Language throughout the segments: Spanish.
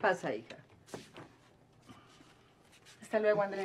Pasa, hija. Hasta luego, Andrea.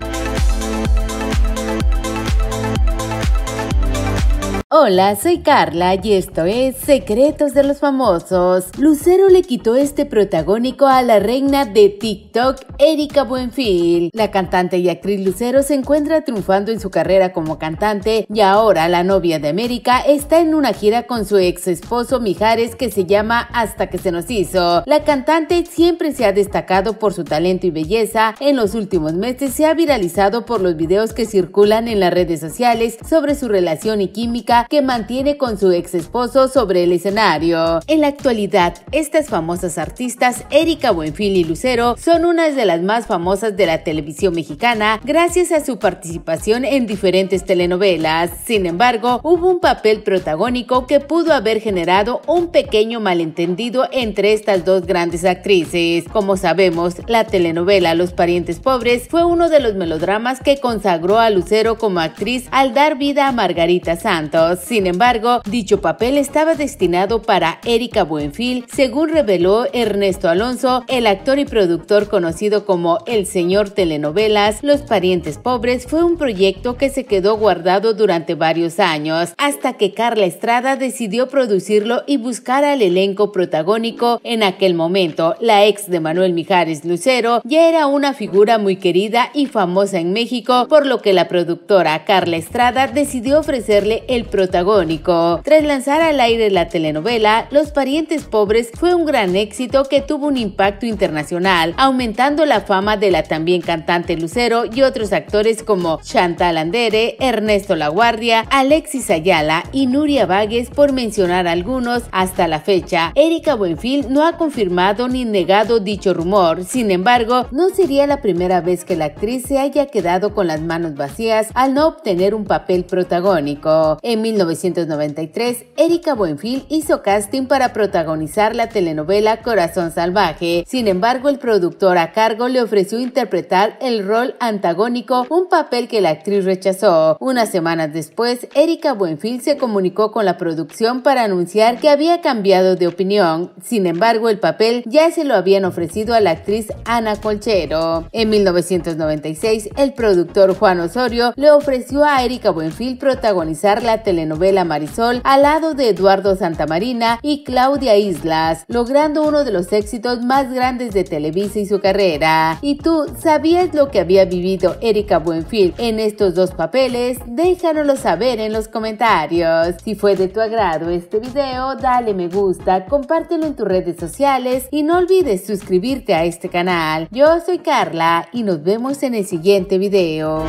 Hola, soy Carla y esto es Secretos de los Famosos. Lucero le quitó este protagónico a la reina de TikTok, Erika Buenfil. La cantante y actriz Lucero se encuentra triunfando en su carrera como cantante y ahora la novia de América está en una gira con su ex esposo Mijares que se llama Hasta que se nos hizo. La cantante siempre se ha destacado por su talento y belleza. En los últimos meses se ha viralizado por los videos que circulan en las redes sociales sobre su relación y química que mantiene con su ex esposo sobre el escenario. En la actualidad, estas famosas artistas, Erika Buenfil y Lucero, son unas de las más famosas de la televisión mexicana gracias a su participación en diferentes telenovelas. Sin embargo, hubo un papel protagónico que pudo haber generado un pequeño malentendido entre estas dos grandes actrices. Como sabemos, la telenovela Los Parientes Pobres fue uno de los melodramas que consagró a Lucero como actriz al dar vida a Margarita Santos. Sin embargo, dicho papel estaba destinado para Erika Buenfil, según reveló Ernesto Alonso, el actor y productor conocido como El Señor Telenovelas, Los Parientes Pobres, fue un proyecto que se quedó guardado durante varios años, hasta que Carla Estrada decidió producirlo y buscar al elenco protagónico. En aquel momento, la ex de Manuel Mijares Lucero ya era una figura muy querida y famosa en México, por lo que la productora Carla Estrada decidió ofrecerle el proyecto protagónico. Tras lanzar al aire la telenovela, Los parientes pobres fue un gran éxito que tuvo un impacto internacional, aumentando la fama de la también cantante Lucero y otros actores como Chantal Andere, Ernesto Laguardia, Alexis Ayala y Nuria Vagues, por mencionar algunos, hasta la fecha. Erika Buenfil no ha confirmado ni negado dicho rumor, sin embargo, no sería la primera vez que la actriz se haya quedado con las manos vacías al no obtener un papel protagónico. mi 1993, Erika Buenfil hizo casting para protagonizar la telenovela Corazón Salvaje. Sin embargo, el productor a cargo le ofreció interpretar el rol antagónico, un papel que la actriz rechazó. Unas semanas después, Erika Buenfil se comunicó con la producción para anunciar que había cambiado de opinión. Sin embargo, el papel ya se lo habían ofrecido a la actriz Ana Colchero. En 1996, el productor Juan Osorio le ofreció a Erika Buenfil protagonizar la telenovela novela Marisol al lado de Eduardo Santamarina y Claudia Islas, logrando uno de los éxitos más grandes de Televisa y su carrera. ¿Y tú sabías lo que había vivido Erika Buenfil en estos dos papeles? Déjanoslo saber en los comentarios. Si fue de tu agrado este video, dale me gusta, compártelo en tus redes sociales y no olvides suscribirte a este canal. Yo soy Carla y nos vemos en el siguiente video.